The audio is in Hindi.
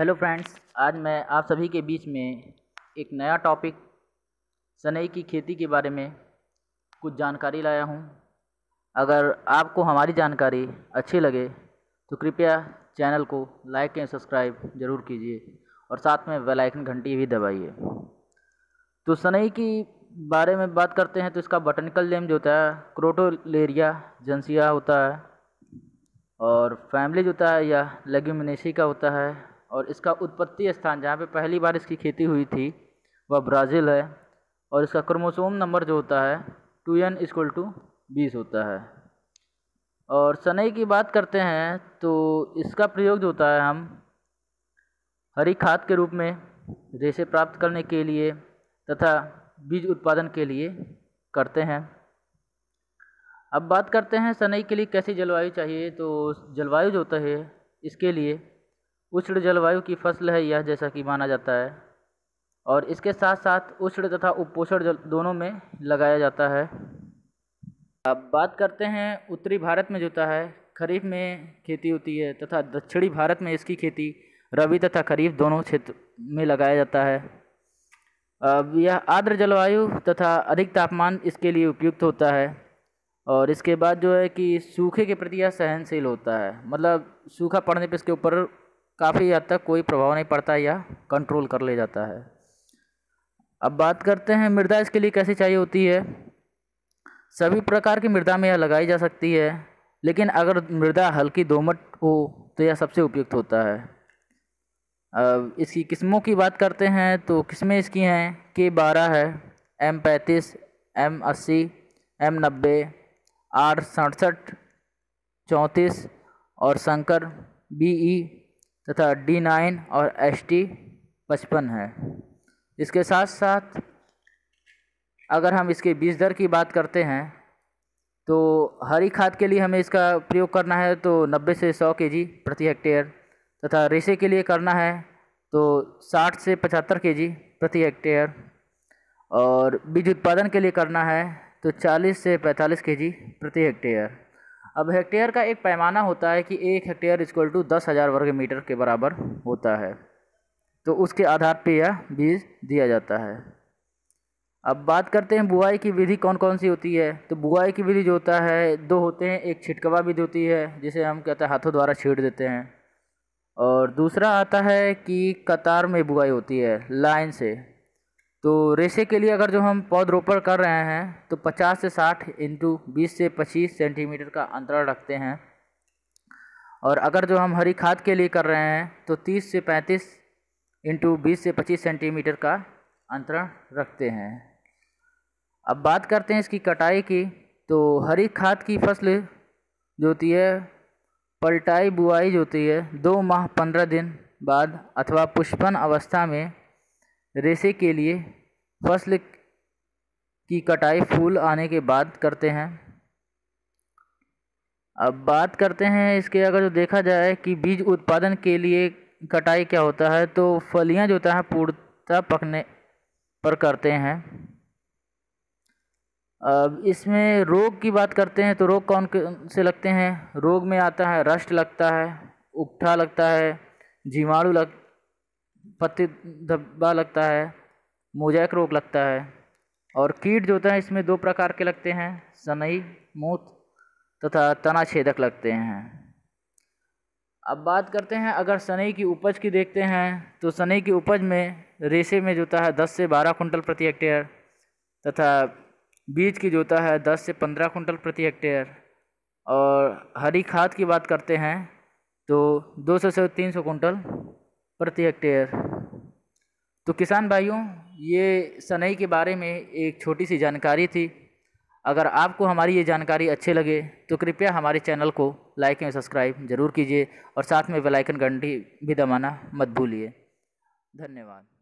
हेलो फ्रेंड्स आज मैं आप सभी के बीच में एक नया टॉपिक सनई की खेती के बारे में कुछ जानकारी लाया हूं। अगर आपको हमारी जानकारी अच्छी लगे तो कृपया चैनल को लाइक एंड सब्सक्राइब ज़रूर कीजिए और साथ में बेल आइकन घंटी भी दबाइए तो सनई की बारे में बात करते हैं तो इसका बटनिकल नेम जो होता है क्रोटोलेरिया जनसिया होता है और फैमिली जो होता है या लेग्यूमिनेसी का होता है और इसका उत्पत्ति स्थान जहाँ पे पहली बार इसकी खेती हुई थी वह ब्राज़ील है और इसका क्रोमोसोम नंबर जो होता है टू एन इजक्ल टू बीस होता है और सनई की बात करते हैं तो इसका प्रयोग जो होता है हम हरी खाद के रूप में रेशे प्राप्त करने के लिए तथा बीज उत्पादन के लिए करते हैं अब बात करते हैं सनई के लिए कैसी जलवायु चाहिए तो जलवायु जो होता है इसके लिए उष्ण जलवायु की फसल है यह जैसा कि माना जाता है और इसके साथ साथ उष्ण तथा उपोषण जल दोनों में लगाया जाता है अब बात करते हैं उत्तरी भारत में जोता है खरीफ में खेती होती है तथा दक्षिणी भारत में इसकी खेती रबी तथा खरीफ दोनों क्षेत्र में लगाया जाता है अब यह आर्द्र जलवायु तथा अधिक तापमान इसके लिए उपयुक्त होता है और इसके बाद जो है कि सूखे के प्रति यह सहनशील होता है मतलब सूखा पड़ने पर इसके ऊपर काफ़ी हद तक कोई प्रभाव नहीं पड़ता या कंट्रोल कर ले जाता है अब बात करते हैं मृदा इसके लिए कैसे चाहिए होती है सभी प्रकार की मृदा में यह लगाई जा सकती है लेकिन अगर मृदा हल्की दोमट हो तो यह सबसे उपयुक्त होता है अब इसकी किस्मों की बात करते हैं तो किस्में इसकी हैं के बारह है एम पैंतीस एम अस्सी एम नब्बे आर सड़सठ चौंतीस और शंकर बी ई तथा डी नाइन और एस टी पचपन है इसके साथ साथ अगर हम इसके बीज दर की बात करते हैं तो हरी खाद के लिए हमें इसका प्रयोग करना है तो 90 से 100 जी प्रति हेक्टेयर तथा रेसे के लिए करना है तो 60 से 75 जी प्रति हेक्टेयर और बीज उत्पादन के लिए करना है तो 40 से 45 जी प्रति हेक्टेयर अब हेक्टेयर का एक पैमाना होता है कि एक हेक्टेयर इक्वल टू दस हज़ार वर्ग मीटर के बराबर होता है तो उसके आधार पर यह बीज दिया जाता है अब बात करते हैं बुआई की विधि कौन कौन सी होती है तो बुआई की विधि जो होता है दो होते हैं एक छिटकवा विधि होती है जिसे हम कहते हैं हाथों द्वारा छीट देते हैं और दूसरा आता है कि कतार में बुआई होती है लाइन से तो रेशे के लिए अगर जो हम पौधरोपण कर रहे हैं तो 50 से 60 इंटू बीस से 25 सेंटीमीटर का अंतराल रखते हैं और अगर जो हम हरी खाद के लिए कर रहे हैं तो 30 से 35 इंटू बीस से 25 सेंटीमीटर का अंतराल रखते हैं अब बात करते हैं इसकी कटाई की तो हरी खाद की फसल जो होती है पलटाई बुआई जो होती है दो माह पंद्रह दिन बाद अथवा पुष्पन अवस्था में रेसे के लिए फसल की कटाई फूल आने के बाद करते हैं अब बात करते हैं इसके अगर जो देखा जाए कि बीज उत्पादन के लिए कटाई क्या होता है तो फलियां जो होता है पूर्णता पकने पर करते हैं अब इसमें रोग की बात करते हैं तो रोग कौन से लगते हैं रोग में आता है रष्ट लगता है उकठा लगता है जीवाणु लग पत्ती धब्बा लगता है मोजैक रोग लगता है और कीट जो होता है इसमें दो प्रकार के लगते हैं सनई मूत तथा तना छेदक लगते हैं अब बात करते हैं अगर सनई की उपज की देखते हैं तो सनई की उपज में रेशे में जोता है दस से बारह कुंटल प्रति हेक्टेयर तथा बीज की जोता है दस से पंद्रह कुंटल प्रति हेक्टेयर और हरी खाद की बात करते हैं तो दो सौ से तीन सौ कुंटल प्रति हेक्टेयर तो किसान भाइयों ये सनई के बारे में एक छोटी सी जानकारी थी अगर आपको हमारी ये जानकारी अच्छे लगे तो कृपया हमारे चैनल को लाइक एंड सब्सक्राइब ज़रूर कीजिए और साथ में बेल आइकन घंटी भी दबाना मत भूलिए धन्यवाद